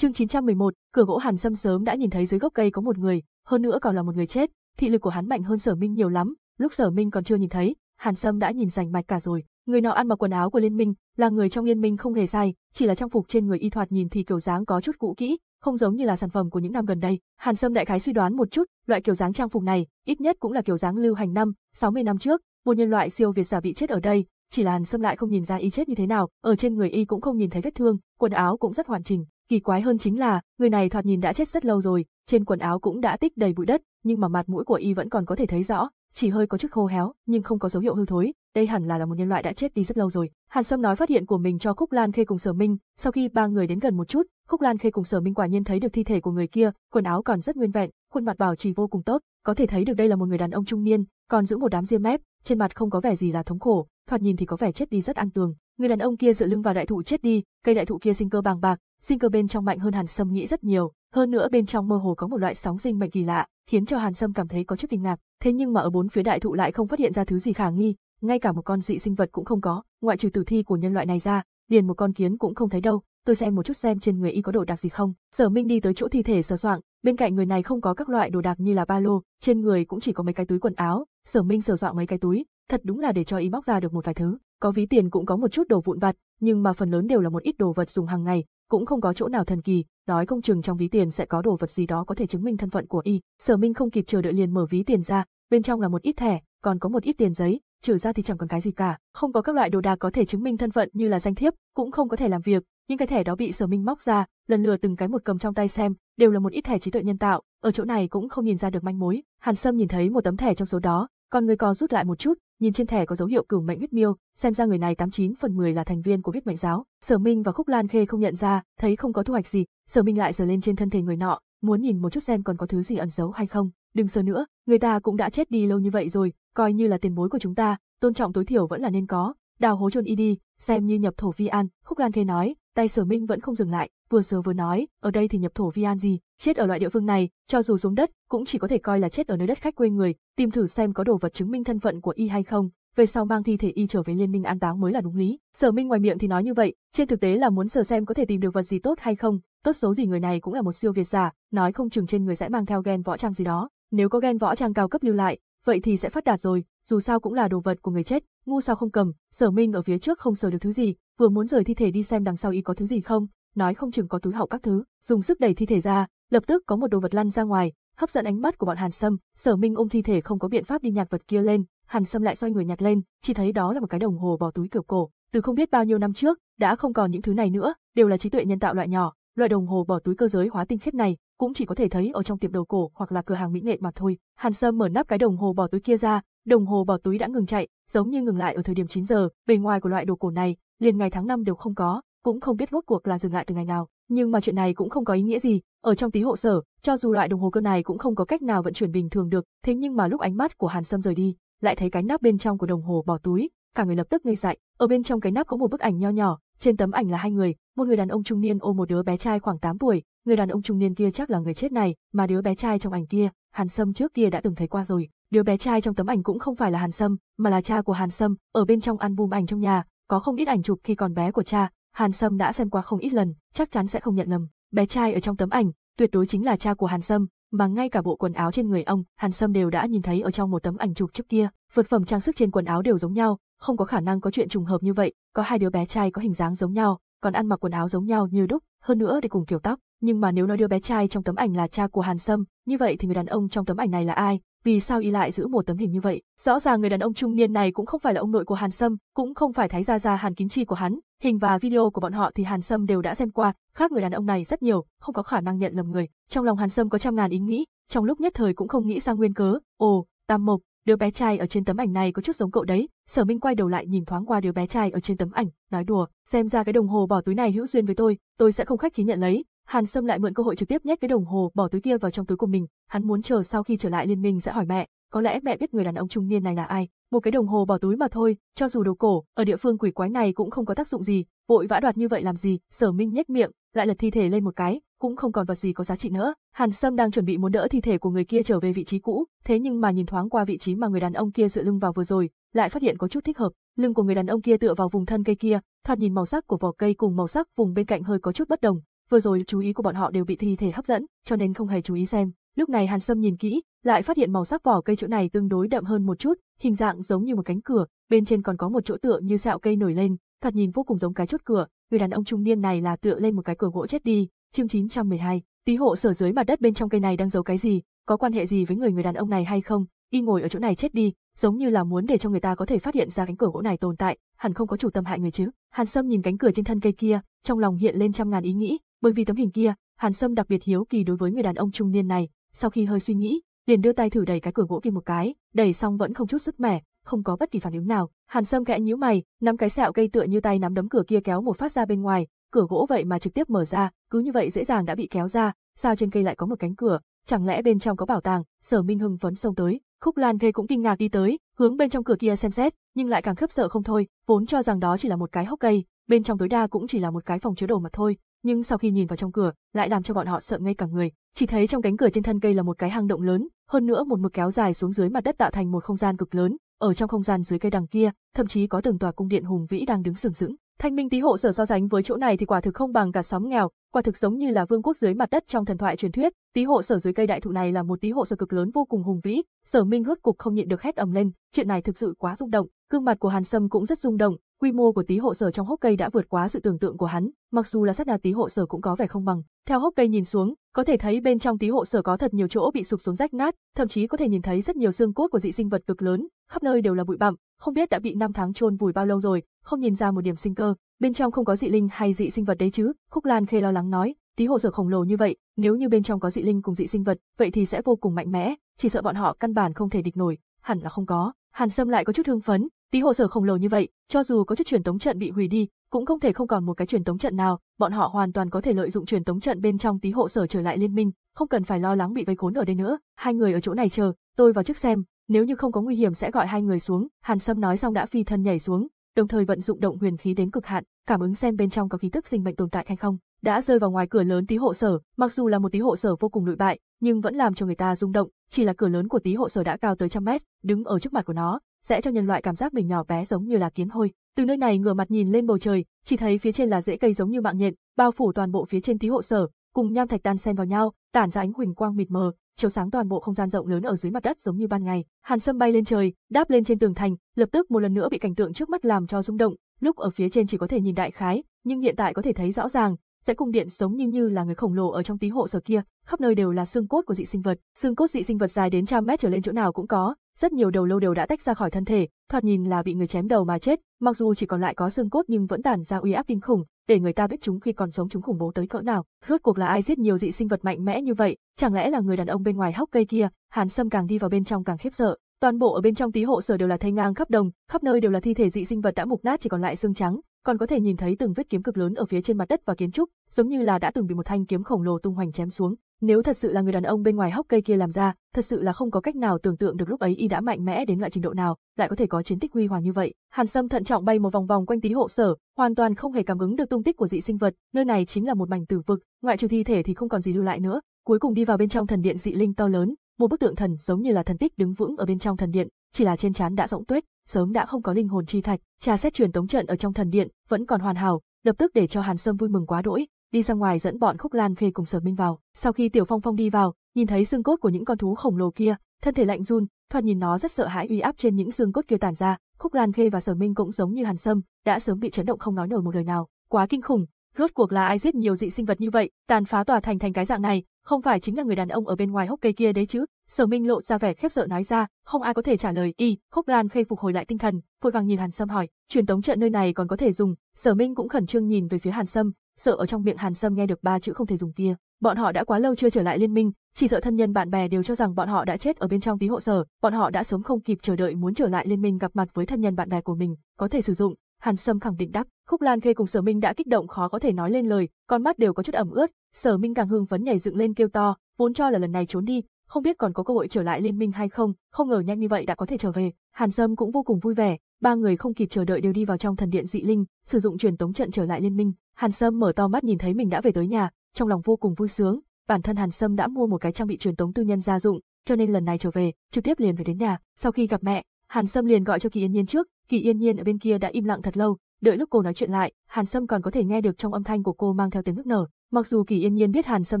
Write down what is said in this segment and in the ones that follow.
Chương 911, cửa gỗ Hàn Sâm sớm đã nhìn thấy dưới gốc cây có một người, hơn nữa còn là một người chết, thị lực của hắn mạnh hơn Sở Minh nhiều lắm, lúc Sở Minh còn chưa nhìn thấy, Hàn Sâm đã nhìn rành mạch cả rồi. Người nọ ăn mặc quần áo của liên minh, là người trong liên minh không hề sai, chỉ là trang phục trên người y thoạt nhìn thì kiểu dáng có chút cũ kỹ, không giống như là sản phẩm của những năm gần đây. Hàn Sâm đại khái suy đoán một chút, loại kiểu dáng trang phục này, ít nhất cũng là kiểu dáng lưu hành năm, 60 năm trước, một nhân loại siêu việt giả bị chết ở đây, chỉ là Hàn Sâm lại không nhìn ra y chết như thế nào, ở trên người y cũng không nhìn thấy vết thương, quần áo cũng rất hoàn chỉnh, Kỳ quái hơn chính là, người này thoạt nhìn đã chết rất lâu rồi, trên quần áo cũng đã tích đầy bụi đất, nhưng mà mặt mũi của y vẫn còn có thể thấy rõ, chỉ hơi có chút khô héo, nhưng không có dấu hiệu hư thối, đây hẳn là là một nhân loại đã chết đi rất lâu rồi. Hàn Sâm nói phát hiện của mình cho Khúc Lan Khê cùng Sở Minh, sau khi ba người đến gần một chút, Khúc Lan Khê cùng Sở Minh quả nhiên thấy được thi thể của người kia, quần áo còn rất nguyên vẹn, khuôn mặt bảo trì vô cùng tốt, có thể thấy được đây là một người đàn ông trung niên, còn giữ một đám ria mép, trên mặt không có vẻ gì là thống khổ, thoạt nhìn thì có vẻ chết đi rất an tường. Người đàn ông kia dựa lưng vào đại thụ chết đi, cây đại thụ kia sinh cơ bàng bạc, sinh cơ bên trong mạnh hơn Hàn Sâm nghĩ rất nhiều, hơn nữa bên trong mơ hồ có một loại sóng sinh mệnh kỳ lạ, khiến cho Hàn Sâm cảm thấy có chút kinh ngạc, thế nhưng mà ở bốn phía đại thụ lại không phát hiện ra thứ gì khả nghi, ngay cả một con dị sinh vật cũng không có, ngoại trừ tử thi của nhân loại này ra, liền một con kiến cũng không thấy đâu. Tôi xem một chút xem trên người y có đồ đạc gì không. Sở Minh đi tới chỗ thi thể sờ soạng, bên cạnh người này không có các loại đồ đạc như là ba lô, trên người cũng chỉ có mấy cái túi quần áo. Sở Minh sờ soạng mấy cái túi, thật đúng là để cho y móc ra được một vài thứ. Có ví tiền cũng có một chút đồ vụn vặt, nhưng mà phần lớn đều là một ít đồ vật dùng hàng ngày, cũng không có chỗ nào thần kỳ, nói không chừng trong ví tiền sẽ có đồ vật gì đó có thể chứng minh thân phận của y. Sở Minh không kịp chờ đợi liền mở ví tiền ra, bên trong là một ít thẻ, còn có một ít tiền giấy, trừ ra thì chẳng còn cái gì cả, không có các loại đồ đạc có thể chứng minh thân phận như là danh thiếp, cũng không có thể làm việc, những cái thẻ đó bị Sở Minh móc ra, lần lượt từng cái một cầm trong tay xem, đều là một ít thẻ trí tuệ nhân tạo, ở chỗ này cũng không nhìn ra được manh mối. Hàn Sâm nhìn thấy một tấm thẻ trong số đó, còn người còn rút lại một chút, nhìn trên thẻ có dấu hiệu cửu mệnh huyết miêu, xem ra người này tám chín phần mười là thành viên của huyết mệnh giáo. Sở Minh và Khúc Lan Khê không nhận ra, thấy không có thu hoạch gì, Sở Minh lại giở lên trên thân thể người nọ, muốn nhìn một chút xem còn có thứ gì ẩn giấu hay không. Đừng sờ nữa, người ta cũng đã chết đi lâu như vậy rồi, coi như là tiền bối của chúng ta, tôn trọng tối thiểu vẫn là nên có. Đào hố chôn y đi, xem như nhập thổ vi an, Khúc Lan Khê nói, tay sở minh vẫn không dừng lại, vừa sờ vừa nói, ở đây thì nhập thổ vi an gì, chết ở loại địa phương này, cho dù xuống đất, cũng chỉ có thể coi là chết ở nơi đất khách quê người, tìm thử xem có đồ vật chứng minh thân phận của y hay không, về sau mang thi thể y trở về liên minh an táng mới là đúng lý. Sở Minh ngoài miệng thì nói như vậy, trên thực tế là muốn sở xem có thể tìm được vật gì tốt hay không, tốt xấu gì người này cũng là một siêu việt giả, nói không chừng trên người sẽ mang theo gen võ trang gì đó, nếu có gen võ trang cao cấp lưu lại, vậy thì sẽ phát đạt rồi, dù sao cũng là đồ vật của người chết, ngu sao không cầm, sở minh ở phía trước không sờ được thứ gì, vừa muốn rời thi thể đi xem đằng sau y có thứ gì không, nói không chừng có túi hậu các thứ, dùng sức đẩy thi thể ra, lập tức có một đồ vật lăn ra ngoài, hấp dẫn ánh mắt của bọn Hàn Sâm, sở minh ôm thi thể không có biện pháp đi nhặt vật kia lên, Hàn Sâm lại xoay người nhặt lên, chỉ thấy đó là một cái đồng hồ bỏ túi kiểu cổ, từ không biết bao nhiêu năm trước, đã không còn những thứ này nữa, đều là trí tuệ nhân tạo loại nhỏ, loại đồng hồ bỏ túi cơ giới hóa tinh khiết này, cũng chỉ có thể thấy ở trong tiệm đồ cổ hoặc là cửa hàng mỹ nghệ mà thôi. Hàn Sâm mở nắp cái đồng hồ bỏ túi kia ra, Đồng hồ bỏ túi đã ngừng chạy, giống như ngừng lại ở thời điểm 9 giờ, bề ngoài của loại đồ cổ này, liền ngày tháng năm đều không có, cũng không biết rốt cuộc là dừng lại từ ngày nào. Nhưng mà chuyện này cũng không có ý nghĩa gì, ở trong tí hộ sở, cho dù loại đồng hồ cơ này cũng không có cách nào vận chuyển bình thường được, thế nhưng mà lúc ánh mắt của Hàn Sâm rời đi, lại thấy cái nắp bên trong của đồng hồ bỏ túi, cả người lập tức ngây dại, ở bên trong cái nắp có một bức ảnh nho nhỏ, trên tấm ảnh là hai người, một người đàn ông trung niên ôm một đứa bé trai khoảng 8 tuổi, người đàn ông trung niên kia chắc là người chết này, mà đứa bé trai trong ảnh kia, Hàn Sâm trước kia đã từng thấy qua rồi. Đứa bé trai trong tấm ảnh cũng không phải là Hàn Sâm, mà là cha của Hàn Sâm, ở bên trong album ảnh trong nhà, có không ít ảnh chụp khi còn bé của cha, Hàn Sâm đã xem qua không ít lần, chắc chắn sẽ không nhận lầm. Bé trai ở trong tấm ảnh, tuyệt đối chính là cha của Hàn Sâm, mà ngay cả bộ quần áo trên người ông, Hàn Sâm đều đã nhìn thấy ở trong một tấm ảnh chụp trước kia, vật phẩm trang sức trên quần áo đều giống nhau, không có khả năng có chuyện trùng hợp như vậy, có hai đứa bé trai có hình dáng giống nhau, còn ăn mặc quần áo giống nhau như đúc, hơn nữa để cùng kiểu tóc, nhưng mà nếu nói đứa bé trai trong tấm ảnh là cha của Hàn Sâm, như vậy thì người đàn ông trong tấm ảnh này là ai? Vì sao y lại giữ một tấm hình như vậy? Rõ ràng người đàn ông trung niên này cũng không phải là ông nội của Hàn Sâm, cũng không phải thái gia gia Hàn Kính Chi của hắn, hình và video của bọn họ thì Hàn Sâm đều đã xem qua, khác người đàn ông này rất nhiều, không có khả năng nhận lầm người. Trong lòng Hàn Sâm có trăm ngàn ý nghĩ, trong lúc nhất thời cũng không nghĩ ra nguyên cớ. Ồ, Tam Mộc, đứa bé trai ở trên tấm ảnh này có chút giống cậu đấy. Sở Minh quay đầu lại nhìn thoáng qua đứa bé trai ở trên tấm ảnh, nói đùa, xem ra cái đồng hồ bỏ túi này hữu duyên với tôi, tôi sẽ không khách khí nhận lấy. Hàn Sâm lại mượn cơ hội trực tiếp nhét cái đồng hồ bỏ túi kia vào trong túi của mình, hắn muốn chờ sau khi trở lại liên minh sẽ hỏi mẹ, có lẽ mẹ biết người đàn ông trung niên này là ai, một cái đồng hồ bỏ túi mà thôi, cho dù đồ cổ, ở địa phương quỷ quái này cũng không có tác dụng gì, vội vã đoạt như vậy làm gì, sở minh nhếch miệng, lại lật thi thể lên một cái, cũng không còn vật gì có giá trị nữa. Hàn Sâm đang chuẩn bị muốn đỡ thi thể của người kia trở về vị trí cũ, thế nhưng mà nhìn thoáng qua vị trí mà người đàn ông kia dựa lưng vào vừa rồi, lại phát hiện có chút thích hợp, lưng của người đàn ông kia tựa vào vùng thân cây kia, thoạt nhìn màu sắc của vỏ cây cùng màu sắc vùng bên cạnh hơi có chút bất đồng, vừa rồi chú ý của bọn họ đều bị thi thể hấp dẫn, cho nên không hề chú ý xem. Lúc này Hàn Sâm nhìn kỹ, lại phát hiện màu sắc vỏ cây chỗ này tương đối đậm hơn một chút, hình dạng giống như một cánh cửa, bên trên còn có một chỗ tựa như sẹo cây nổi lên, thật nhìn vô cùng giống cái chốt cửa, người đàn ông trung niên này là tựa lên một cái cửa gỗ chết đi. Chương 912, tí hộ sở dưới mặt đất bên trong cây này đang giấu cái gì, có quan hệ gì với người người đàn ông này hay không, y ngồi ở chỗ này chết đi, giống như là muốn để cho người ta có thể phát hiện ra cánh cửa gỗ này tồn tại, hẳn không có chủ tâm hại người chứ. Hàn Sâm nhìn cánh cửa trên thân cây kia, trong lòng hiện lên trăm ngàn ý nghĩ, bởi vì tấm hình kia, Hàn Sâm đặc biệt hiếu kỳ đối với người đàn ông trung niên này, sau khi hơi suy nghĩ, liền đưa tay thử đẩy cái cửa gỗ kia một cái, đẩy xong vẫn không chút sức mẻ, không có bất kỳ phản ứng nào. Hàn Sâm kẽ nhíu mày, nắm cái sẹo cây tựa như tay nắm đấm cửa kia kéo một phát ra bên ngoài, cửa gỗ vậy mà trực tiếp mở ra, cứ như vậy dễ dàng đã bị kéo ra, sao trên cây lại có một cánh cửa, chẳng lẽ bên trong có bảo tàng? Sở Minh hưng phấn xông tới, Khúc Lan Khê cũng kinh ngạc đi tới, hướng bên trong cửa kia xem xét, nhưng lại càng khiếp sợ không thôi, vốn cho rằng đó chỉ là một cái hốc cây, bên trong tối đa cũng chỉ là một cái phòng chứa đồ mà thôi, nhưng sau khi nhìn vào trong cửa, lại làm cho bọn họ sợ ngay cả người, chỉ thấy trong cánh cửa trên thân cây là một cái hang động lớn, hơn nữa một mực kéo dài xuống dưới mặt đất tạo thành một không gian cực lớn, ở trong không gian dưới cây đằng kia, thậm chí có từng tòa cung điện hùng vĩ đang đứng sừng sững. Thanh Minh tí hộ sở so sánh với chỗ này thì quả thực không bằng cả xóm nghèo, quả thực giống như là vương quốc dưới mặt đất trong thần thoại truyền thuyết, tí hộ sở dưới cây đại thụ này là một tí hộ sở cực lớn vô cùng hùng vĩ, Sở Minh rốt cục không nhịn được hét ầm lên, chuyện này thực sự quá rung động, gương mặt của Hàn Sâm cũng rất rung động, quy mô của tí hộ sở trong hốc cây đã vượt quá sự tưởng tượng của hắn, mặc dù là sát đà tí hộ sở cũng có vẻ không bằng. Theo hốc cây nhìn xuống, có thể thấy bên trong tí hộ sở có thật nhiều chỗ bị sụp xuống rách nát, thậm chí có thể nhìn thấy rất nhiều xương cốt của dị sinh vật cực lớn, khắp nơi đều là bụi bặm, không biết đã bị năm tháng chôn vùi bao lâu rồi, không nhìn ra một điểm sinh cơ bên trong không có dị linh hay dị sinh vật đấy chứ, Khúc Lan Khê lo lắng nói, tí hồ sở khổng lồ như vậy, nếu như bên trong có dị linh cùng dị sinh vật, vậy thì sẽ vô cùng mạnh mẽ, chỉ sợ bọn họ căn bản không thể địch nổi, hẳn là không có. Hàn Sâm lại có chút hưng phấn, tí hồ sở khổng lồ như vậy, cho dù có chút truyền tống trận bị hủy đi, cũng không thể không còn một cái truyền tống trận nào, bọn họ hoàn toàn có thể lợi dụng truyền tống trận bên trong tí hộ sở trở lại liên minh, không cần phải lo lắng bị vây khốn ở đây nữa. Hai người ở chỗ này chờ, tôi vào trước xem, nếu như không có nguy hiểm sẽ gọi hai người xuống. Hàn Sâm nói xong đã phi thân nhảy xuống, đồng thời vận dụng động huyền khí đến cực hạn, cảm ứng xem bên trong có khí tức sinh mệnh tồn tại hay không. Đã rơi vào ngoài cửa lớn tí hộ sở, mặc dù là một tí hộ sở vô cùng nội bại, nhưng vẫn làm cho người ta rung động, chỉ là cửa lớn của tí hộ sở đã cao tới trăm mét, đứng ở trước mặt của nó, sẽ cho nhân loại cảm giác mình nhỏ bé giống như là kiến hôi. Từ nơi này ngửa mặt nhìn lên bầu trời, chỉ thấy phía trên là rễ cây giống như mạng nhện, bao phủ toàn bộ phía trên tí hộ sở, cùng nham thạch tan xen vào nhau, tản ra ánh huỳnh quang mịt mờ, chiếu sáng toàn bộ không gian rộng lớn ở dưới mặt đất giống như ban ngày. Hàn Sâm bay lên trời, đáp lên trên tường thành, lập tức một lần nữa bị cảnh tượng trước mắt làm cho rung động, lúc ở phía trên chỉ có thể nhìn đại khái, nhưng hiện tại có thể thấy rõ ràng, dãy cung điện giống như như là người khổng lồ ở trong tí hộ sở kia, khắp nơi đều là xương cốt của dị sinh vật, xương cốt dị sinh vật dài đến trăm mét trở lên chỗ nào cũng có, rất nhiều đầu lâu đều đã tách ra khỏi thân thể, thoạt nhìn là bị người chém đầu mà chết, mặc dù chỉ còn lại có xương cốt nhưng vẫn tản ra uy áp kinh khủng, để người ta biết chúng khi còn sống chúng khủng bố tới cỡ nào. Rốt cuộc là ai giết nhiều dị sinh vật mạnh mẽ như vậy, chẳng lẽ là người đàn ông bên ngoài hốc cây kia? Hàn Sâm càng đi vào bên trong càng khiếp sợ. Toàn bộ ở bên trong tí hộ sở đều là thây ngang khắp đồng, khắp nơi đều là thi thể dị sinh vật đã mục nát chỉ còn lại xương trắng, còn có thể nhìn thấy từng vết kiếm cực lớn ở phía trên mặt đất và kiến trúc, giống như là đã từng bị một thanh kiếm khổng lồ tung hoành chém xuống. Nếu thật sự là người đàn ông bên ngoài hốc cây kia làm ra, thật sự là không có cách nào tưởng tượng được lúc ấy y đã mạnh mẽ đến loại trình độ nào, lại có thể có chiến tích huy hoàng như vậy. Hàn Sâm thận trọng bay một vòng vòng quanh tí hộ sở, hoàn toàn không hề cảm ứng được tung tích của dị sinh vật, nơi này chính là một mảnh tử vực, ngoại trừ thi thể thì không còn gì lưu lại nữa. Cuối cùng đi vào bên trong thần điện dị linh to lớn, một bức tượng thần giống như là thần tích đứng vững ở bên trong thần điện, chỉ là trên trán đã rỗng tuyết, sớm đã không có linh hồn chi thạch. Trà xét truyền tống trận ở trong thần điện vẫn còn hoàn hảo, lập tức để cho Hàn Sâm vui mừng quá đỗi, đi ra ngoài dẫn bọn Khúc Lan Khê cùng Sở Minh vào. Sau khi Tiểu Phong Phong đi vào, nhìn thấy xương cốt của những con thú khổng lồ kia, thân thể lạnh run, thoạt nhìn nó rất sợ hãi uy áp trên những xương cốt kia tản ra. Khúc Lan Khê và Sở Minh cũng giống như Hàn Sâm, đã sớm bị chấn động không nói nổi một lời nào. Quá kinh khủng, rốt cuộc là ai giết nhiều dị sinh vật như vậy, tàn phá tòa thành thành cái dạng này, không phải chính là người đàn ông ở bên ngoài hốc cây kia đấy chứ? Sở Minh lộ ra vẻ khiếp sợ nói ra, không ai có thể trả lời. Y, Khúc Lan khê phục hồi lại tinh thần, vội vàng nhìn Hàn Sâm hỏi, truyền tống trận nơi này còn có thể dùng. Sở Minh cũng khẩn trương nhìn về phía Hàn Sâm, sợ ở trong miệng Hàn Sâm nghe được ba chữ không thể dùng kia. Bọn họ đã quá lâu chưa trở lại liên minh, chỉ sợ thân nhân bạn bè đều cho rằng bọn họ đã chết ở bên trong tí hộ sở, bọn họ đã sớm không kịp chờ đợi muốn trở lại liên minh gặp mặt với thân nhân bạn bè của mình, có thể sử dụng. Hàn Sâm khẳng định đáp, Khúc Lan Khê cùng Sở Minh đã kích động khó có thể nói lên lời, con mắt đều có chút ẩm ướt, Sở Minh càng hưng phấn nhảy dựng lên kêu to, vốn cho là lần này trốn đi, không biết còn có cơ hội trở lại liên minh hay không, không ngờ nhanh như vậy đã có thể trở về. Hàn Sâm cũng vô cùng vui vẻ, ba người không kịp chờ đợi đều đi vào trong thần điện dị linh, sử dụng truyền tống trận trở lại liên minh. Hàn Sâm mở to mắt nhìn thấy mình đã về tới nhà, trong lòng vô cùng vui sướng, bản thân Hàn Sâm đã mua một cái trang bị truyền tống tư nhân gia dụng, cho nên lần này trở về, trực tiếp liền về đến nhà, sau khi gặp mẹ, Hàn Sâm liền gọi cho Kỳ Yên Nhiên trước, Kỳ Yên Nhiên ở bên kia đã im lặng thật lâu, đợi lúc cô nói chuyện lại, Hàn Sâm còn có thể nghe được trong âm thanh của cô mang theo tiếng nức nở, mặc dù Kỳ Yên Nhiên biết Hàn Sâm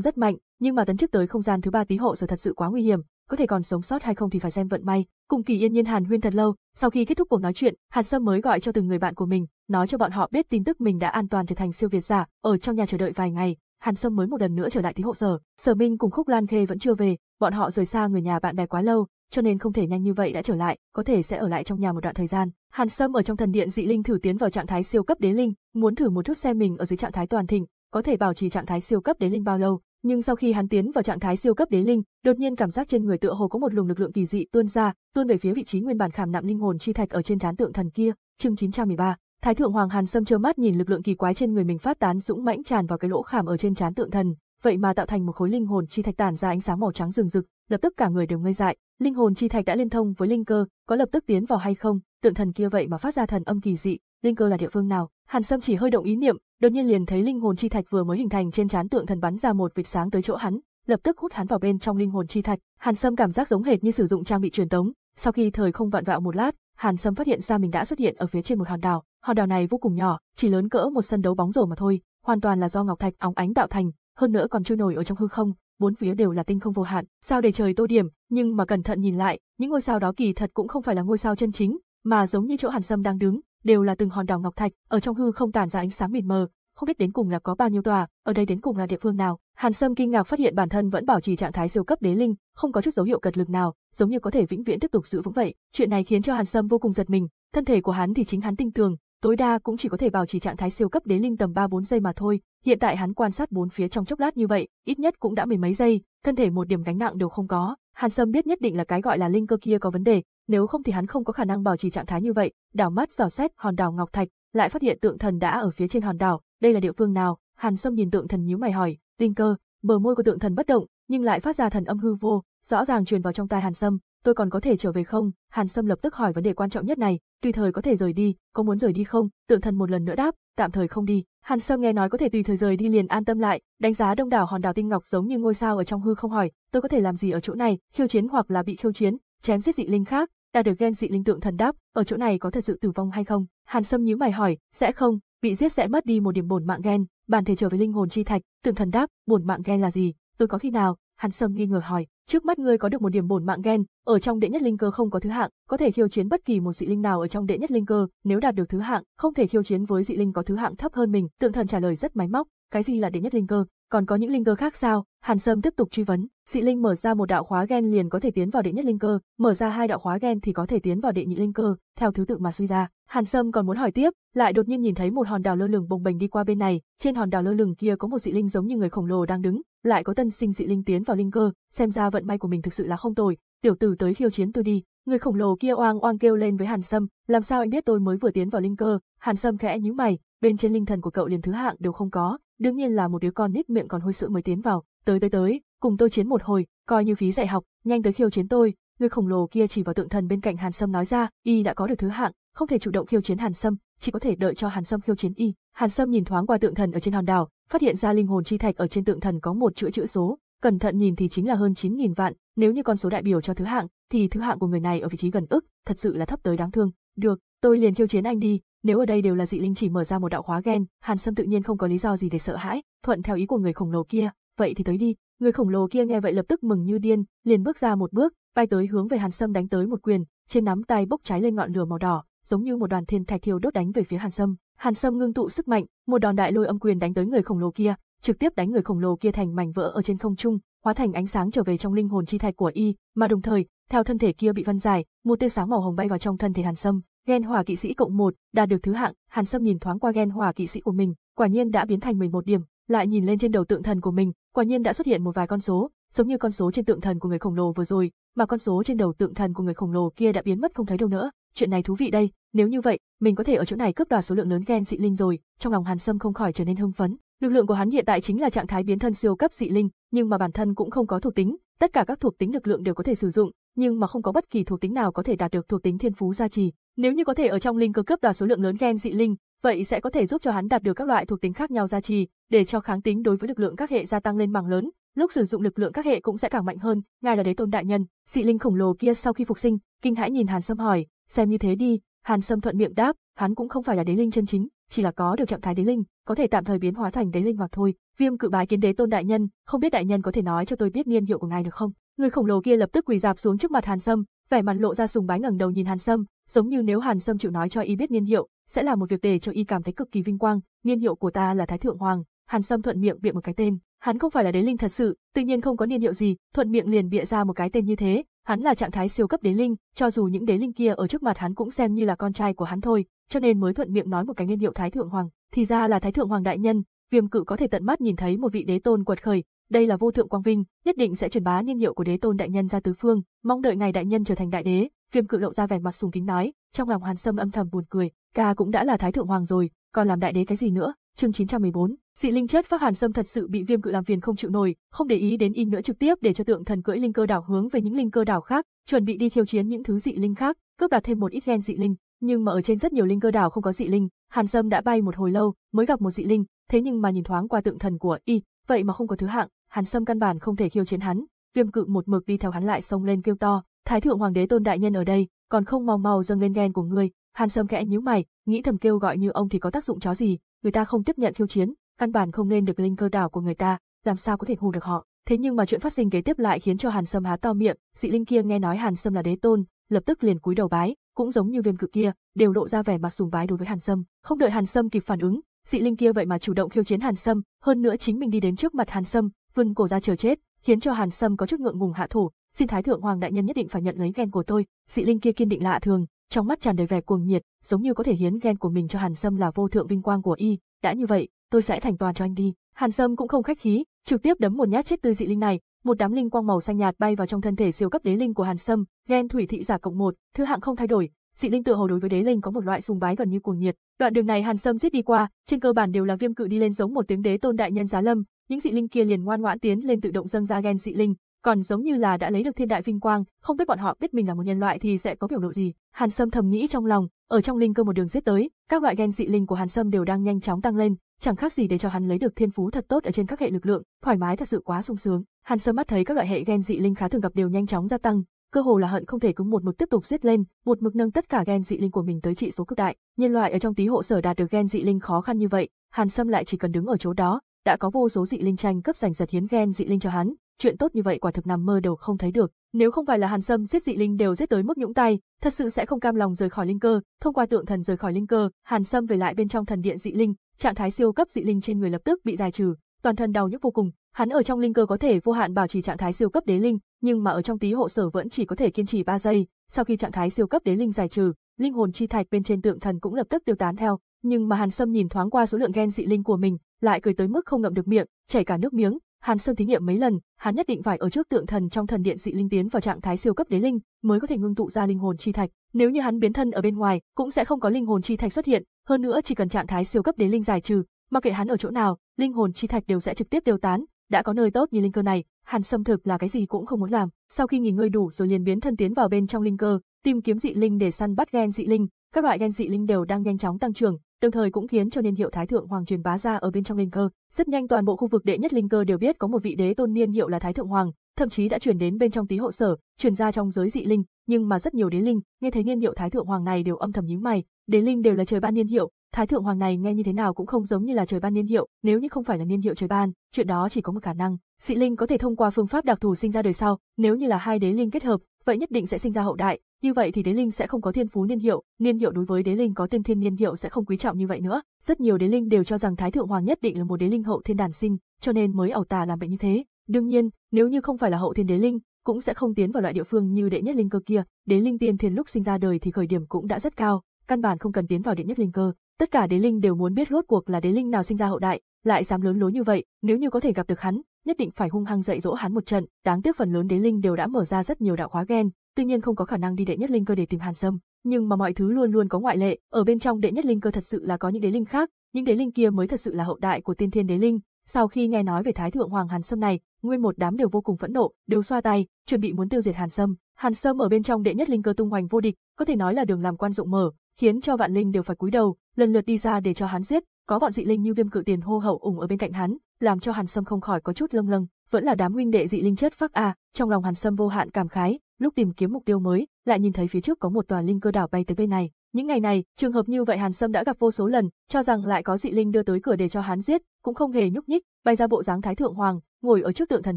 rất mạnh, nhưng mà tấn chức tới không gian thứ ba tí hộ giờ thật sự quá nguy hiểm, có thể còn sống sót hay không thì phải xem vận may, Cùng Kỳ Yên Nhiên Hàn huyên thật lâu, sau khi kết thúc cuộc nói chuyện, Hàn Sâm mới gọi cho từng người bạn của mình, nói cho bọn họ biết tin tức mình đã an toàn trở thành siêu việt giả, ở trong nhà chờ đợi vài ngày, Hàn Sâm mới một lần nữa trở lại tí hộ sở, Sở Minh cùng Khúc Lan Khê vẫn chưa về, bọn họ rời xa người nhà bạn bè quá lâu, cho nên không thể nhanh như vậy đã trở lại, có thể sẽ ở lại trong nhà một đoạn thời gian. Hàn Sâm ở trong thần điện dị linh thử tiến vào trạng thái siêu cấp đế linh, muốn thử một chút xem mình ở dưới trạng thái toàn thịnh, có thể bảo trì trạng thái siêu cấp đế linh bao lâu, nhưng sau khi hắn tiến vào trạng thái siêu cấp đế linh, đột nhiên cảm giác trên người tựa hồ có một luồng lực lượng kỳ dị tuôn ra, tuôn về phía vị trí nguyên bản khảm nạm linh hồn chi thạch ở trên trán tượng thần kia. Chương 913. Thái thượng hoàng Hàn Sâm trơ mắt nhìn lực lượng kỳ quái trên người mình phát tán dũng mãnh tràn vào cái lỗ khảm ở trên trán tượng thần, vậy mà tạo thành một khối linh hồn chi thạch tản ra ánh sáng màu trắng rừng rực, lập tức cả người đều ngây dại, linh hồn chi thạch đã liên thông với linh cơ, có lập tức tiến vào hay không? Tượng thần kia vậy mà phát ra thần âm kỳ dị, linh cơ là địa phương nào? Hàn Sâm chỉ hơi động ý niệm, đột nhiên liền thấy linh hồn chi thạch vừa mới hình thành trên trán tượng thần bắn ra một vệt sáng tới chỗ hắn, lập tức hút hắn vào bên trong linh hồn chi thạch. Hàn Sâm cảm giác giống hệt như sử dụng trang bị truyền tống. Sau khi thời không vạn vẹo một lát, Hàn Sâm phát hiện ra mình đã xuất hiện ở phía trên một hòn đảo. Hòn đảo này vô cùng nhỏ, chỉ lớn cỡ một sân đấu bóng rổ mà thôi, hoàn toàn là do ngọc thạch óng ánh tạo thành, hơn nữa còn trôi nổi ở trong hư không, bốn phía đều là tinh không vô hạn, sao để trời tô điểm, nhưng mà cẩn thận nhìn lại, những ngôi sao đó kỳ thật cũng không phải là ngôi sao chân chính, mà giống như chỗ Hàn Sâm đang đứng, đều là từng hòn đảo ngọc thạch, ở trong hư không tản ra ánh sáng mịt mờ, không biết đến cùng là có bao nhiêu tòa, ở đây đến cùng là địa phương nào. Hàn Sâm kinh ngạc phát hiện bản thân vẫn bảo trì trạng thái siêu cấp đế linh, không có chút dấu hiệu cật lực nào, giống như có thể vĩnh viễn tiếp tục giữ vững vậy. Chuyện này khiến cho Hàn Sâm vô cùng giật mình, thân thể của hắn thì chính hắn tinh tường, tối đa cũng chỉ có thể bảo trì trạng thái siêu cấp đế linh tầm 3-4 giây mà thôi, hiện tại hắn quan sát bốn phía trong chốc lát như vậy, ít nhất cũng đã mười mấy giây, thân thể một điểm gánh nặng đều không có. Hàn Sâm biết nhất định là cái gọi là linh cơ kia có vấn đề, nếu không thì hắn không có khả năng bảo trì trạng thái như vậy, đảo mắt dò xét hòn đảo ngọc thạch, lại phát hiện tượng thần đã ở phía trên hòn đảo, đây là địa phương nào? Hàn Sâm nhìn tượng thần nhíu mày hỏi, "Đinh Cơ." Bờ môi của tượng thần bất động, nhưng lại phát ra thần âm hư vô, rõ ràng truyền vào trong tai Hàn Sâm, "Tôi còn có thể trở về không?" Hàn Sâm lập tức hỏi vấn đề quan trọng nhất này, "Tùy thời có thể rời đi, có muốn rời đi không?" Tượng thần một lần nữa đáp, "Tạm thời không đi." Hàn Sâm nghe nói có thể tùy thời rời đi liền an tâm lại, đánh giá đông đảo hòn đảo tinh ngọc giống như ngôi sao ở trong hư không hỏi, "Tôi có thể làm gì ở chỗ này, khiêu chiến hoặc là bị khiêu chiến, chém giết dị linh khác?" Đạt được gen dị linh tượng thần đáp, ở chỗ này có thật sự tử vong hay không? Hàn Sâm nhíu mày hỏi, sẽ không, bị giết sẽ mất đi một điểm bổn mạng gen, bản thể trở về linh hồn chi thạch, tượng thần đáp, bổn mạng gen là gì? Tôi có khi nào? Hàn Sâm nghi ngờ hỏi, trước mắt ngươi có được một điểm bổn mạng gen, ở trong đệ nhất linh cơ không có thứ hạng, có thể khiêu chiến bất kỳ một dị linh nào ở trong đệ nhất linh cơ, nếu đạt được thứ hạng, không thể khiêu chiến với dị linh có thứ hạng thấp hơn mình. Tượng thần trả lời rất máy móc, cái gì là đệ nhất linh cơ, còn có những linh cơ khác sao? Hàn Sâm tiếp tục truy vấn, dị linh mở ra một đạo khóa gen liền có thể tiến vào đệ nhất linh cơ, mở ra hai đạo khóa gen thì có thể tiến vào đệ nhị linh cơ, theo thứ tự mà suy ra. Hàn Sâm còn muốn hỏi tiếp, lại đột nhiên nhìn thấy một hòn đảo lơ lửng bồng bềnh đi qua bên này, trên hòn đảo lơ lửng kia có một dị linh giống như người khổng lồ đang đứng, lại có tân sinh dị linh tiến vào linh cơ, xem ra vận may của mình thực sự là không tồi, tiểu tử tới khiêu chiến tôi đi. Người khổng lồ kia oang oang kêu lên với Hàn Sâm, làm sao anh biết tôi mới vừa tiến vào linh cơ? Hàn Sâm khẽ nhíu mày, bên trên linh thần của cậu liền thứ hạng đều không có, đương nhiên là một đứa con nít miệng còn hôi sữa mới tiến vào, tới tới tới, cùng tôi chiến một hồi, coi như phí dạy học, nhanh tới khiêu chiến tôi, người khổng lồ kia chỉ vào tượng thần bên cạnh Hàn Sâm nói ra, y đã có được thứ hạng, không thể chủ động khiêu chiến Hàn Sâm, chỉ có thể đợi cho Hàn Sâm khiêu chiến y. Hàn Sâm nhìn thoáng qua tượng thần ở trên hòn đảo, phát hiện ra linh hồn chi thạch ở trên tượng thần có một chữ chữ số, cẩn thận nhìn thì chính là hơn 9000 vạn, nếu như con số đại biểu cho thứ hạng, thì thứ hạng của người này ở vị trí gần ức, thật sự là thấp tới đáng thương. Được, tôi liền khiêu chiến anh đi, nếu ở đây đều là dị linh chỉ mở ra một đạo khóa gen, Hàn Sâm tự nhiên không có lý do gì để sợ hãi, thuận theo ý của người khổng lồ kia, vậy thì tới đi. Người khổng lồ kia nghe vậy lập tức mừng như điên, liền bước ra một bước, bay tới hướng về Hàn Sâm đánh tới một quyền, trên nắm tay bốc cháy lên ngọn lửa màu đỏ, giống như một đoàn thiên thạch thiêu đốt đánh về phía Hàn Sâm. Hàn Sâm ngưng tụ sức mạnh, một đòn đại lôi âm quyền đánh tới người khổng lồ kia, trực tiếp đánh người khổng lồ kia thành mảnh vỡ ở trên không trung, hóa thành ánh sáng trở về trong linh hồn chi thạch của y, mà đồng thời, theo thân thể kia bị phân giải, một tia sáng màu hồng bay vào trong thân thể Hàn Sâm. Gen hỏa kỵ sĩ cộng 1, đạt được thứ hạng, Hàn Sâm nhìn thoáng qua gen hỏa kỵ sĩ của mình, quả nhiên đã biến thành 11 điểm, lại nhìn lên trên đầu tượng thần của mình, quả nhiên đã xuất hiện một vài con số, giống như con số trên tượng thần của người khổng lồ vừa rồi, mà con số trên đầu tượng thần của người khổng lồ kia đã biến mất không thấy đâu nữa. Chuyện này thú vị đây, nếu như vậy, mình có thể ở chỗ này cướp đoạt số lượng lớn gen dị linh rồi, trong lòng Hàn Sâm không khỏi trở nên hưng phấn. Lực lượng của hắn hiện tại chính là trạng thái biến thân siêu cấp dị linh, nhưng mà bản thân cũng không có thuộc tính, tất cả các thuộc tính lực lượng đều có thể sử dụng, nhưng mà không có bất kỳ thuộc tính nào có thể đạt được thuộc tính thiên phú gia trì. Nếu như có thể ở trong linh cơ cướp đoạt số lượng lớn gen dị linh, vậy sẽ có thể giúp cho hắn đạt được các loại thuộc tính khác nhau gia trì, để cho kháng tính đối với lực lượng các hệ gia tăng lên mảng lớn. Lúc sử dụng lực lượng các hệ cũng sẽ càng mạnh hơn. Ngài là đế tôn đại nhân, dị linh khổng lồ kia sau khi phục sinh, kinh hãi nhìn Hàn Sâm hỏi, xem như thế đi. Hàn Sâm thuận miệng đáp, hắn cũng không phải là đế linh chân chính, chỉ là có được trạng thái đế linh, có thể tạm thời biến hóa thành đế linh mà thôi. Viêm cự bái kiến đế tôn đại nhân, không biết đại nhân có thể nói cho tôi biết niên hiệu của ngài được không? Người khổng lồ kia lập tức quỳ dạp xuống trước mặt Hàn Sâm, vẻ mặt lộ ra sùng bái ngẩng đầu nhìn Hàn Sâm, giống như nếu Hàn Sâm chịu nói cho y biết niên hiệu, sẽ là một việc để cho y cảm thấy cực kỳ vinh quang, niên hiệu của ta là Thái thượng hoàng, Hàn Sâm thuận miệng bịa một cái tên, hắn không phải là đế linh thật sự, tự nhiên không có niên hiệu gì, thuận miệng liền bịa ra một cái tên như thế, hắn là trạng thái siêu cấp đế linh, cho dù những đế linh kia ở trước mặt hắn cũng xem như là con trai của hắn thôi, cho nên mới thuận miệng nói một cái niên hiệu Thái thượng hoàng, thì ra là Thái thượng hoàng đại nhân, Viêm Cự có thể tận mắt nhìn thấy một vị đế tôn quật khởi, đây là vô thượng quang vinh, nhất định sẽ truyền bá niên hiệu của đế tôn đại nhân ra tứ phương, mong đợi ngày đại nhân trở thành đại đế. Viêm cự lộ ra vẻ mặt sùng kính nói, trong lòng Hàn Sâm âm thầm buồn cười, ca cũng đã là thái thượng hoàng rồi, còn làm đại đế cái gì nữa? Chương 914, dị linh chết phát Hàn Sâm thật sự bị Viêm cự làm phiền không chịu nổi, không để ý đến in nữa trực tiếp để cho tượng thần cưỡi linh cơ đảo hướng về những linh cơ đảo khác, chuẩn bị đi khiêu chiến những thứ dị linh khác, cướp đoạt thêm một ít gen dị linh. Nhưng mà ở trên rất nhiều linh cơ đảo không có dị linh, Hàn Sâm đã bay một hồi lâu mới gặp một dị linh, thế nhưng mà nhìn thoáng qua tượng thần của y, vậy mà không có thứ hạng, Hàn Sâm căn bản không thể khiêu chiến hắn, viêm cự một mực đi theo hắn lại xông lên kêu to, Thái thượng hoàng đế tôn đại nhân ở đây, còn không mau mau dâng lên ghen của ngươi. Hàn Sâm khẽ nhíu mày, nghĩ thầm kêu gọi như ông thì có tác dụng chó gì, người ta không tiếp nhận khiêu chiến, căn bản không nên được linh cơ đảo của người ta, làm sao có thể hù được họ. Thế nhưng mà chuyện phát sinh kế tiếp lại khiến cho Hàn Sâm há to miệng, dị linh kia nghe nói Hàn Sâm là đế tôn, lập tức liền cúi đầu bái, cũng giống như viêm cự kia, đều lộ ra vẻ mặt sùng bái đối với Hàn Sâm, không đợi Hàn Sâm kịp phản ứng, dị linh kia vậy mà chủ động khiêu chiến Hàn Sâm, hơn nữa chính mình đi đến trước mặt Hàn Sâm, vân cổ ra chờ chết, khiến cho Hàn Sâm có chút ngượng ngùng hạ thủ, xin thái thượng hoàng đại nhân nhất định phải nhận lấy ghen của tôi, dị linh kia kiên định lạ thường, trong mắt tràn đầy vẻ cuồng nhiệt, giống như có thể hiến ghen của mình cho Hàn Sâm là vô thượng vinh quang của y, đã như vậy, tôi sẽ thành toàn cho anh đi. Hàn Sâm cũng không khách khí, trực tiếp đấm một nhát chết tươi dị linh này, một đám linh quang màu xanh nhạt bay vào trong thân thể siêu cấp đế linh của Hàn Sâm, ghen thủy thị giả cộng một, thứ hạng không thay đổi. Dị linh tựa hồ đối với đế linh có một loại sùng bái gần như cuồng nhiệt. Đoạn đường này Hàn Sâm giết đi qua, trên cơ bản đều là viêm cự đi lên giống một tiếng đế tôn đại nhân giá lâm, những dị linh kia liền ngoan ngoãn tiến lên tự động dâng ra gen dị linh, còn giống như là đã lấy được thiên đại vinh quang, không biết bọn họ biết mình là một nhân loại thì sẽ có biểu lộ gì. Hàn Sâm thầm nghĩ trong lòng, ở trong linh cơ một đường giết tới, các loại gen dị linh của Hàn Sâm đều đang nhanh chóng tăng lên, chẳng khác gì để cho hắn lấy được thiên phú thật tốt ở trên các hệ lực lượng, thoải mái thật sự quá sung sướng. Hàn Sâm mắt thấy các loại hệ gen dị linh khá thường gặp đều nhanh chóng gia tăng, cơ hồ là hận không thể cứ một mực tiếp tục giết lên, một mực nâng tất cả gen dị linh của mình tới trị số cực đại. Nhân loại ở trong tí hộ sở đạt được gen dị linh khó khăn như vậy, Hàn Sâm lại chỉ cần đứng ở chỗ đó, đã có vô số dị linh tranh cấp giành giật hiến ghen dị linh cho hắn, chuyện tốt như vậy quả thực nằm mơ đều không thấy được. Nếu không phải là Hàn Sâm giết dị linh đều giết tới mức nhũng tay, thật sự sẽ không cam lòng rời khỏi linh cơ. Thông qua tượng thần rời khỏi linh cơ, Hàn Sâm về lại bên trong thần điện dị linh, trạng thái siêu cấp dị linh trên người lập tức bị giải trừ, toàn thân đau nhức vô cùng. Hắn ở trong linh cơ có thể vô hạn bảo trì trạng thái siêu cấp đế linh, nhưng mà ở trong tí hộ sở vẫn chỉ có thể kiên trì 3 giây. Sau khi trạng thái siêu cấp đế linh giải trừ, linh hồn chi thạch bên trên tượng thần cũng lập tức tiêu tán theo. Nhưng mà Hàn Sâm nhìn thoáng qua số lượng gen dị linh của mình, lại cười tới mức không ngậm được miệng, chảy cả nước miếng. Hàn Sơn thí nghiệm mấy lần, hắn nhất định phải ở trước tượng thần trong thần điện dị linh tiến vào trạng thái siêu cấp đế linh, mới có thể ngưng tụ ra linh hồn chi thạch. Nếu như hắn biến thân ở bên ngoài, cũng sẽ không có linh hồn chi thạch xuất hiện, hơn nữa chỉ cần trạng thái siêu cấp đế linh giải trừ, mặc kệ hắn ở chỗ nào, linh hồn chi thạch đều sẽ trực tiếp tiêu tán, đã có nơi tốt như linh cơ này, Hàn Sâm thực là cái gì cũng không muốn làm. Sau khi nghỉ ngơi đủ rồi liền biến thân tiến vào bên trong linh cơ, tìm kiếm dị linh để săn bắt gen dị linh, các loại gen dị linh đều đang nhanh chóng tăng trưởng, đồng thời cũng khiến cho niên hiệu Thái Thượng Hoàng truyền bá ra ở bên trong linh cơ. Rất nhanh toàn bộ khu vực đệ nhất linh cơ đều biết có một vị đế tôn niên hiệu là Thái Thượng Hoàng, thậm chí đã truyền đến bên trong tí hộ sở, truyền ra trong giới dị linh, nhưng mà rất nhiều đế linh, nghe thấy niên hiệu Thái Thượng Hoàng này đều âm thầm nhíu mày, đế linh đều là trời ban niên hiệu, Thái Thượng Hoàng này nghe như thế nào cũng không giống như là trời ban niên hiệu, nếu như không phải là niên hiệu trời ban, chuyện đó chỉ có một khả năng, dị linh có thể thông qua phương pháp đặc thù sinh ra đời sau, nếu như là hai đế linh kết hợp, vậy nhất định sẽ sinh ra hậu đại, như vậy thì đế linh sẽ không có thiên phú niên hiệu, niên hiệu đối với đế linh có tiên thiên niên hiệu sẽ không quý trọng như vậy nữa. Rất nhiều đế linh đều cho rằng Thái Thượng Hoàng nhất định là một đế linh hậu thiên đàn sinh, cho nên mới ẩu tà làm bệnh như thế. Đương nhiên, nếu như không phải là hậu thiên đế linh, cũng sẽ không tiến vào loại địa phương như đệ nhất linh cơ kia, đế linh tiên thiên lúc sinh ra đời thì khởi điểm cũng đã rất cao, căn bản không cần tiến vào đệ nhất linh cơ. Tất cả đế linh đều muốn biết rốt cuộc là đế linh nào sinh ra hậu đại, lại dám lớn lối như vậy, nếu như có thể gặp được hắn, nhất định phải hung hăng dạy dỗ hắn một trận. Đáng tiếc phần lớn đế linh đều đã mở ra rất nhiều đạo khóa ghen tuy nhiên không có khả năng đi đệ nhất linh cơ để tìm Hàn Sâm, nhưng mà mọi thứ luôn luôn có ngoại lệ, ở bên trong đệ nhất linh cơ thật sự là có những đế linh khác, những đế linh kia mới thật sự là hậu đại của tiên thiên đế linh. Sau khi nghe nói về Thái thượng hoàng Hàn Sâm này, nguyên một đám đều vô cùng phẫn nộ, đều xoa tay, chuẩn bị muốn tiêu diệt Hàn Sâm. Hàn Sâm ở bên trong đệ nhất linh cơ tung hoành vô địch, có thể nói là đường làm quan rộng mở, khiến cho vạn linh đều phải cúi đầu, lần lượt đi ra để cho hắn giết, có bọn dị linh như viêm cự tiền hô hậu ủng ở bên cạnh hắn, làm cho Hàn Sâm không khỏi có chút lâng lâng, vẫn là đám huynh đệ dị linh chất phác a, trong lòng Hàn Sâm vô hạn cảm khái, lúc tìm kiếm mục tiêu mới, lại nhìn thấy phía trước có một tòa linh cơ đảo bay tới bên này. Những ngày này, trường hợp như vậy Hàn Sâm đã gặp vô số lần, cho rằng lại có dị linh đưa tới cửa để cho hắn giết, cũng không hề nhúc nhích, bay ra bộ dáng thái thượng hoàng, ngồi ở trước tượng thần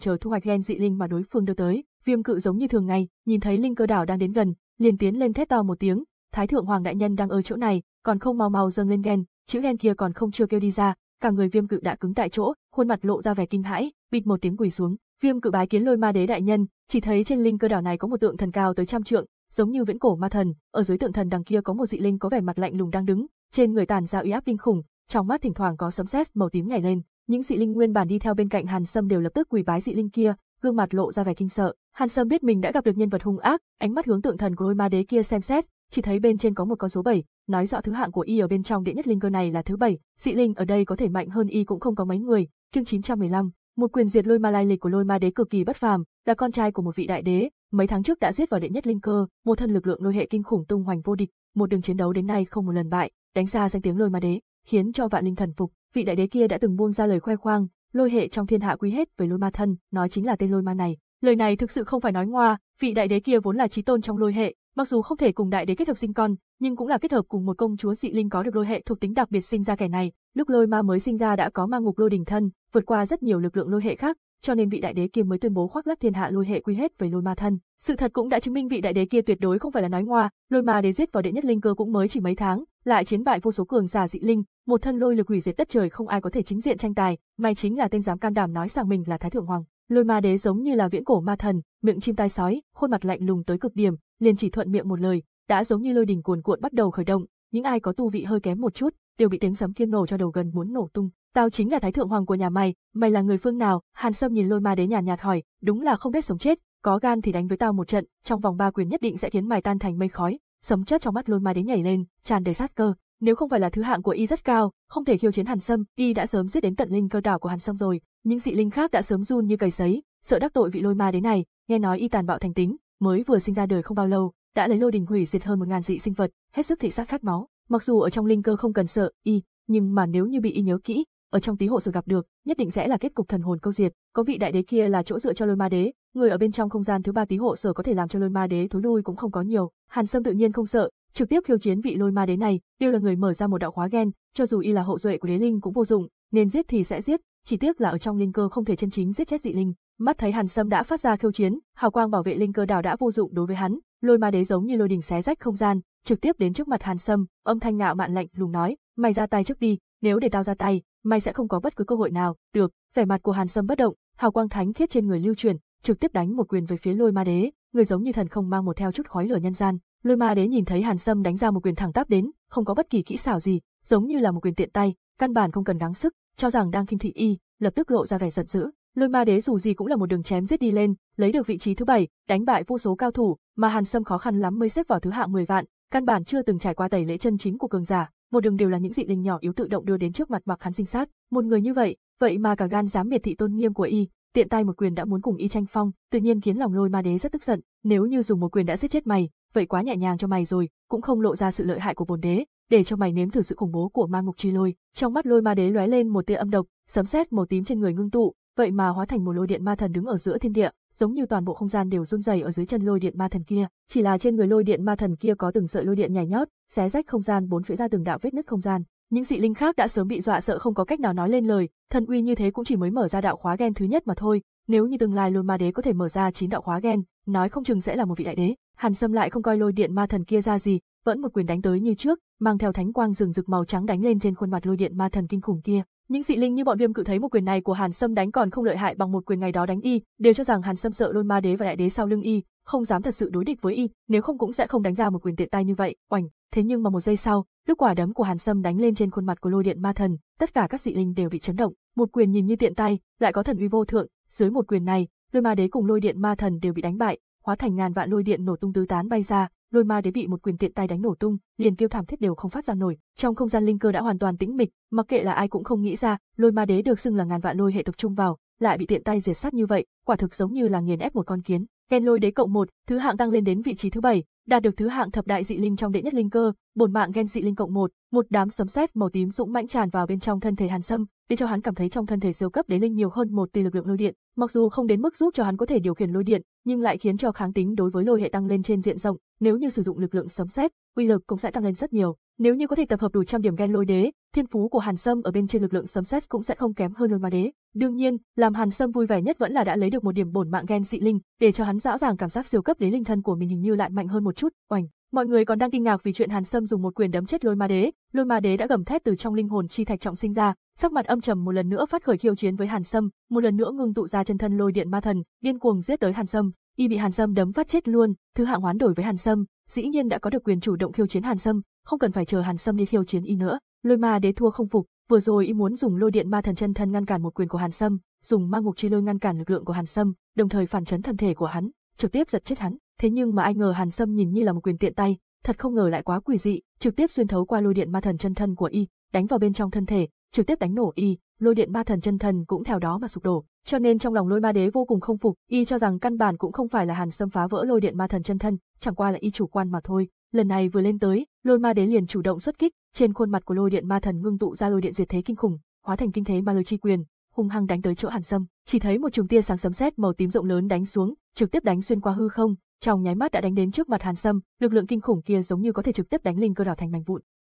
chờ thu hoạch gen dị linh mà đối phương đưa tới. Viêm cự giống như thường ngày, nhìn thấy linh cơ đảo đang đến gần, liền tiến lên thét to một tiếng, thái thượng hoàng đại nhân đang ở chỗ này, còn không mau mau dâng lên gen, chữ gen kia còn không chưa kêu đi ra, cả người viêm cự đã cứng tại chỗ, khuôn mặt lộ ra vẻ kinh hãi, bịt một tiếng quỳ xuống, Viêm cự bái kiến lôi ma đế đại nhân, chỉ thấy trên linh cơ đảo này có một tượng thần cao tới trăm trượng, giống như viễn cổ ma thần, ở dưới tượng thần đằng kia có một dị linh có vẻ mặt lạnh lùng đang đứng, trên người tàn ra uy áp kinh khủng, trong mắt thỉnh thoảng có sấm sét màu tím nhảy lên. Những dị linh nguyên bản đi theo bên cạnh Hàn Sâm đều lập tức quỳ bái dị linh kia, gương mặt lộ ra vẻ kinh sợ. Hàn Sâm biết mình đã gặp được nhân vật hung ác, ánh mắt hướng tượng thần của lôi ma đế kia xem xét, chỉ thấy bên trên có một con số 7, nói rõ thứ hạng của y ở bên trong đệ nhất linh cơ này là thứ 7, dị linh ở đây có thể mạnh hơn y cũng không có mấy người. Chương 915, một quyền diệt lôi ma lai lịch của lôi ma đế cực kỳ bất phàm, là con trai của một vị đại đế, mấy tháng trước đã giết vào đệ nhất linh cơ, một thân lực lượng lôi hệ kinh khủng tung hoành vô địch, một đường chiến đấu đến nay không một lần bại, đánh ra danh tiếng lôi ma đế, khiến cho vạn linh thần phục. Vị đại đế kia đã từng buông ra lời khoe khoang, lôi hệ trong thiên hạ quý hết về lôi ma thân, nói chính là tên lôi ma này. Lời này thực sự không phải nói ngoa, vị đại đế kia vốn là chí tôn trong lôi hệ, mặc dù không thể cùng đại đế kết hợp sinh con, nhưng cũng là kết hợp cùng một công chúa dị linh có được lôi hệ thuộc tính đặc biệt sinh ra kẻ này. Lúc lôi ma mới sinh ra đã có ma ngục lôi đình thân, vượt qua rất nhiều lực lượng lôi hệ khác, cho nên vị đại đế kia mới tuyên bố khoác lác thiên hạ lôi hệ quy hết về lôi ma thân. Sự thật cũng đã chứng minh vị đại đế kia tuyệt đối không phải là nói ngoa, lôi ma đế giết vào đệ nhất linh cơ cũng mới chỉ mấy tháng, lại chiến bại vô số cường giả dị linh, một thân lôi lực hủy diệt đất trời không ai có thể chính diện tranh tài, may chính là tên dám can đảm nói rằng mình là thái thượng hoàng. Lôi ma đế giống như là viễn cổ ma thần, miệng chim tai sói, khuôn mặt lạnh lùng tới cực điểm, liền chỉ thuận miệng một lời, đã giống như lôi đình cuồn cuộn bắt đầu khởi động, những ai có tu vị hơi kém một chút, đều bị tiếng sấm kia nổ cho đầu gần muốn nổ tung. Tao chính là thái thượng hoàng của nhà mày, mày là người phương nào? Hàn Sâm nhìn lôi ma đế nhàn nhạt, nhạt hỏi, đúng là không biết sống chết, có gan thì đánh với tao một trận, trong vòng ba quyền nhất định sẽ khiến mày tan thành mây khói. Sấm chớp trong mắt lôi ma đế nhảy lên, tràn đầy sát cơ. Nếu không phải là thứ hạng của y rất cao, không thể khiêu chiến Hàn Sâm, y đã sớm giết đến tận linh cơ đảo của Hàn Sâm rồi. Những dị linh khác đã sớm run như cầy sấy, sợ đắc tội vị lôi ma đế này. Nghe nói y tàn bạo thành tính, mới vừa sinh ra đời không bao lâu, đã lấy lôi đình hủy diệt hơn một ngàn dị sinh vật, hết sức thị sát khát máu. Mặc dù ở trong linh cơ không cần sợ y, nhưng mà nếu như bị y nhớ kỹ, ở trong tí hộ sở gặp được, nhất định sẽ là kết cục thần hồn câu diệt, có vị đại đế kia là chỗ dựa cho lôi ma đế, người ở bên trong không gian thứ ba tí hộ sở có thể làm cho lôi ma đế thối lui cũng không có nhiều, Hàn Sâm tự nhiên không sợ, trực tiếp khiêu chiến vị lôi ma đế này, đều là người mở ra một đạo khóa gen, cho dù y là hậu duệ của đế linh cũng vô dụng, nên giết thì sẽ giết, chỉ tiếc là ở trong linh cơ không thể chân chính giết chết dị linh. Mắt thấy Hàn Sâm đã phát ra khiêu chiến, hào quang bảo vệ linh cơ đảo đã vô dụng đối với hắn, lôi ma đế giống như lôi đình xé rách không gian, trực tiếp đến trước mặt Hàn Sâm, âm thanh ngạo mạn lạnh lùng nói, mày ra tay trước đi, nếu để tao ra tay, mày sẽ không có bất cứ cơ hội nào, được, vẻ mặt của Hàn Sâm bất động, hào quang thánh khiết trên người lưu truyền, trực tiếp đánh một quyền về phía Lôi Ma Đế, người giống như thần không mang một theo chút khói lửa nhân gian. Lôi Ma Đế nhìn thấy Hàn Sâm đánh ra một quyền thẳng tắp đến, không có bất kỳ kỹ xảo gì, giống như là một quyền tiện tay, căn bản không cần gắng sức, cho rằng đang khinh thị y, lập tức lộ ra vẻ giận dữ. Lôi Ma Đế dù gì cũng là một đường chém giết đi lên, lấy được vị trí thứ bảy, đánh bại vô số cao thủ, mà Hàn Sâm khó khăn lắm mới xếp vào thứ hạng 10 vạn, căn bản chưa từng trải qua tẩy lễ chân chính của cường giả, một đường đều là những dị linh nhỏ yếu tự động đưa đến trước mặt Mạc Hán sinh sát, một người như vậy, vậy mà cả gan dám miệt thị tôn nghiêm của y, tiện tay một quyền đã muốn cùng y tranh phong, tự nhiên khiến lòng lôi ma đế rất tức giận, nếu như dùng một quyền đã giết chết mày, vậy quá nhẹ nhàng cho mày rồi, cũng không lộ ra sự lợi hại của bồn đế, để cho mày nếm thử sự khủng bố của ma ngục chi lôi. Trong mắt lôi ma đế lóe lên một tia âm độc, sấm sét màu tím trên người ngưng tụ, vậy mà hóa thành một lôi điện ma thần đứng ở giữa thiên địa, giống như toàn bộ không gian đều rung rẩy ở dưới chân lôi điện ma thần kia, chỉ là trên người lôi điện ma thần kia có từng sợi lôi điện nhảy nhót, xé rách không gian bốn phía ra từng đạo vết nứt không gian. Những dị linh khác đã sớm bị dọa sợ không có cách nào nói lên lời, thần uy như thế cũng chỉ mới mở ra đạo khóa gen thứ nhất mà thôi, nếu như tương lai lôi ma đế có thể mở ra chín đạo khóa gen, nói không chừng sẽ là một vị đại đế. Hàn Sâm lại không coi lôi điện ma thần kia ra gì, vẫn một quyền đánh tới như trước, mang theo thánh quang rừng rực màu trắng đánh lên trên khuôn mặt lôi điện ma thần kinh khủng kia. Những dị linh như bọn Viêm Cự thấy một quyền này của Hàn Sâm đánh còn không lợi hại bằng một quyền ngày đó đánh y, đều cho rằng Hàn Sâm sợ Lôi Ma Đế và Đại Đế sau lưng y, không dám thật sự đối địch với y, nếu không cũng sẽ không đánh ra một quyền tiện tay như vậy. Oành, thế nhưng mà một giây sau, lúc quả đấm của Hàn Sâm đánh lên trên khuôn mặt của Lôi Điện Ma Thần, tất cả các dị linh đều bị chấn động, một quyền nhìn như tiện tay, lại có thần uy vô thượng, dưới một quyền này, Lôi Ma Đế cùng Lôi Điện Ma Thần đều bị đánh bại, hóa thành ngàn vạn lôi điện nổ tung tứ tán bay ra, đôi ma đế bị một quyền tiện tay đánh nổ tung, liền kêu thảm thiết đều không phát ra nổi. Trong không gian linh cơ đã hoàn toàn tĩnh mịch, mặc kệ là ai cũng không nghĩ ra, lôi ma đế được xưng là ngàn vạn lôi hệ tập trung vào, lại bị tiện tay diệt sát như vậy, quả thực giống như là nghiền ép một con kiến. Ken lôi đế cộng một, thứ hạng tăng lên đến vị trí thứ bảy, đạt được thứ hạng thập đại dị linh trong đệ nhất linh cơ, bổn mạng gen dị linh cộng một, một đám sấm sét màu tím dũng mãnh tràn vào bên trong thân thể Hàn Sâm, để cho hắn cảm thấy trong thân thể siêu cấp đế linh nhiều hơn một tỷ lực lượng lôi điện, mặc dù không đến mức giúp cho hắn có thể điều khiển lôi điện, nhưng lại khiến cho kháng tính đối với lôi hệ tăng lên trên diện rộng, nếu như sử dụng lực lượng sấm sét, uy lực cũng sẽ tăng lên rất nhiều. Nếu như có thể tập hợp đủ trăm điểm gen lôi đế, thiên phú của Hàn Sâm ở bên trên lực lượng sấm sét cũng sẽ không kém hơn lôi ma đế. Đương nhiên, làm Hàn Sâm vui vẻ nhất vẫn là đã lấy được một điểm bổn mạng gen dị linh, để cho hắn rõ ràng cảm giác siêu cấp đế linh thân của mình hình như lại mạnh hơn một chút. Oành, Mọi người còn đang kinh ngạc vì chuyện Hàn Sâm dùng một quyền đấm chết Lôi Ma Đế, Lôi Ma Đế đã gầm thét từ trong linh hồn chi thạch trọng sinh ra, sắc mặt âm trầm một lần nữa phát khởi khiêu chiến với Hàn Sâm, một lần nữa ngưng tụ ra chân thân lôi điện ma thần, điên cuồng giết tới Hàn Sâm, y bị Hàn Sâm đấm phát chết luôn, thứ hạng hoán đổi với Hàn Sâm, dĩ nhiên đã có được quyền chủ động khiêu chiến Hàn Sâm, không cần phải chờ Hàn Sâm đi khiêu chiến y nữa. Lôi Ma Đế thua không phục, vừa rồi y muốn dùng lôi điện ma thần chân thân ngăn cản một quyền của Hàn Sâm, dùng ma ngục chi lôi ngăn cản lực lượng của Hàn Sâm, đồng thời phản chấn thân thể của hắn, trực tiếp giật chết hắn thế nhưng mà ai ngờ Hàn Sâm nhìn như là một quyền tiện tay, thật không ngờ lại quá quỷ dị, trực tiếp xuyên thấu qua lôi điện ma thần chân thân của y, đánh vào bên trong thân thể, trực tiếp đánh nổ y, lôi điện ma thần chân thân cũng theo đó mà sụp đổ. Cho nên trong lòng lôi ma đế vô cùng không phục, y cho rằng căn bản cũng không phải là Hàn Sâm phá vỡ lôi điện ma thần chân thân, chẳng qua là y chủ quan mà thôi. Lần này vừa lên tới, lôi ma đế liền chủ động xuất kích, trên khuôn mặt của lôi điện ma thần ngưng tụ ra lôi điện diệt thế kinh khủng, hóa thành kinh thế ma lôi chi quyền, hung hăng đánh tới chỗ Hàn Sâm. Chỉ thấy một chùm tia sáng sấm sét màu tím rộng lớn đánh xuống, trực tiếp đánh xuyên qua hư không, trong nháy mắt đã đánh đến trước mặt Hàn Sâm, lực lượng kinh khủng kia giống như có thể trực tiếp đánh linh cơ đảo thành mảnh vụn.